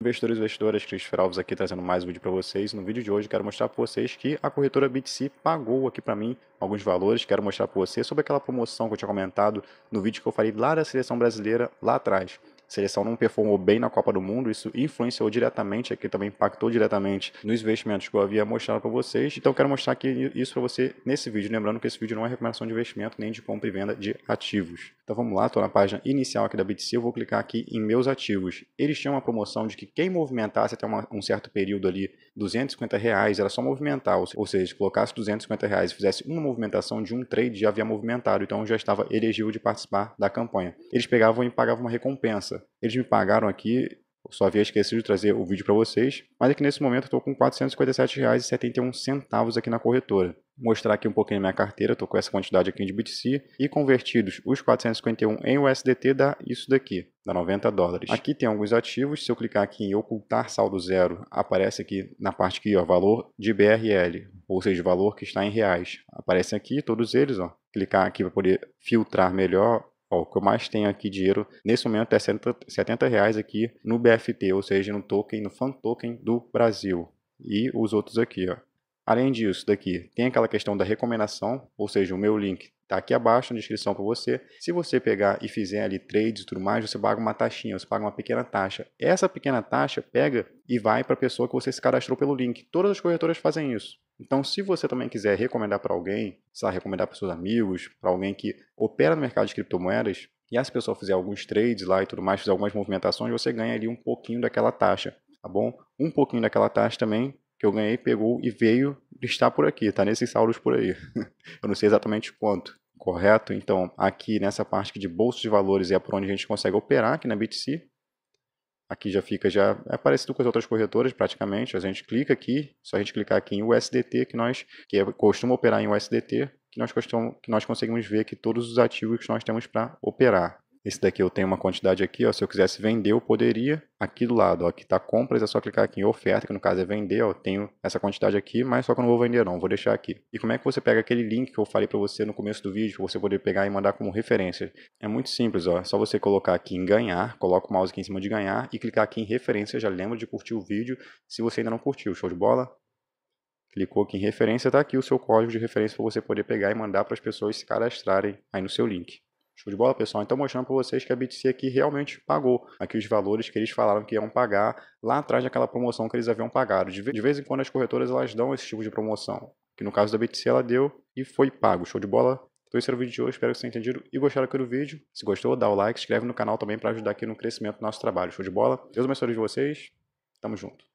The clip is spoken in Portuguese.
Investidores e investidoras, Christopher Alves aqui trazendo mais um vídeo para vocês. No vídeo de hoje quero mostrar para vocês que a corretora BTC pagou aqui para mim alguns valores. Quero mostrar para vocês sobre aquela promoção que eu tinha comentado no vídeo que eu falei lá da seleção brasileira lá atrás a seleção não performou bem na Copa do Mundo, isso influenciou diretamente, aqui também impactou diretamente nos investimentos que eu havia mostrado para vocês. Então quero mostrar aqui isso para você nesse vídeo, lembrando que esse vídeo não é recomendação de investimento nem de compra e venda de ativos. Então vamos lá, estou na página inicial aqui da BTC, eu vou clicar aqui em meus ativos. Eles tinham uma promoção de que quem movimentasse até uma, um certo período ali 250 reais, era só movimentar, ou seja, colocasse 250 reais e fizesse uma movimentação de um trade já havia movimentado, então já estava elegível de participar da campanha. Eles pegavam e pagavam uma recompensa eles me pagaram aqui, só havia esquecido de trazer o vídeo para vocês, mas aqui é que nesse momento eu estou com R$ 457,71 aqui na corretora. Mostrar aqui um pouquinho minha carteira, estou com essa quantidade aqui de BTC e convertidos os 451 em USDT dá isso daqui, dá 90 dólares. Aqui tem alguns ativos, se eu clicar aqui em ocultar saldo zero, aparece aqui na parte aqui, ó, valor de BRL, ou seja, valor que está em reais. Aparecem aqui todos eles, ó. Clicar aqui para poder filtrar melhor Ó, o que eu mais tenho aqui dinheiro nesse momento é 70 reais aqui no BFT, ou seja, no token, no fan token do Brasil. E os outros aqui, ó. Além disso, daqui tem aquela questão da recomendação, ou seja, o meu link está aqui abaixo na descrição para você. Se você pegar e fizer ali trades e tudo mais, você paga uma taxinha, você paga uma pequena taxa. Essa pequena taxa pega e vai para a pessoa que você se cadastrou pelo link. Todas as corretoras fazem isso. Então, se você também quiser recomendar para alguém, sabe, recomendar para seus amigos, para alguém que opera no mercado de criptomoedas, e essa pessoa fizer alguns trades lá e tudo mais, fizer algumas movimentações, você ganha ali um pouquinho daquela taxa, tá bom? Um pouquinho daquela taxa também que eu ganhei, pegou e veio está por aqui, está nesses saldos por aí. eu não sei exatamente quanto, correto? Então, aqui nessa parte de bolsa de valores é por onde a gente consegue operar aqui na BTC. Aqui já fica, já é parecido com as outras corretoras praticamente. A gente clica aqui, só a gente clicar aqui em USDT, que nós, que é, costuma operar em USDT, que nós, costum, que nós conseguimos ver aqui todos os ativos que nós temos para operar. Esse daqui eu tenho uma quantidade aqui, ó, se eu quisesse vender, eu poderia. Aqui do lado, ó, aqui está compras, é só clicar aqui em oferta, que no caso é vender, ó, tenho essa quantidade aqui, mas só que eu não vou vender não, vou deixar aqui. E como é que você pega aquele link que eu falei para você no começo do vídeo, você poder pegar e mandar como referência? É muito simples, ó, é só você colocar aqui em ganhar, coloca o mouse aqui em cima de ganhar e clicar aqui em referência, já lembra de curtir o vídeo, se você ainda não curtiu, show de bola? Clicou aqui em referência, está aqui o seu código de referência para você poder pegar e mandar para as pessoas se cadastrarem aí no seu link. Show de bola, pessoal? Então, mostrando para vocês que a BTC aqui realmente pagou aqui os valores que eles falaram que iam pagar lá atrás daquela promoção que eles haviam pagado. De vez em quando as corretoras elas dão esse tipo de promoção, que no caso da BTC ela deu e foi pago. Show de bola? Então esse era o vídeo de hoje, espero que vocês tenham entendido e gostaram aqui do vídeo. Se gostou, dá o like, se inscreve no canal também para ajudar aqui no crescimento do nosso trabalho. Show de bola? Deus abençoe de vocês, tamo junto.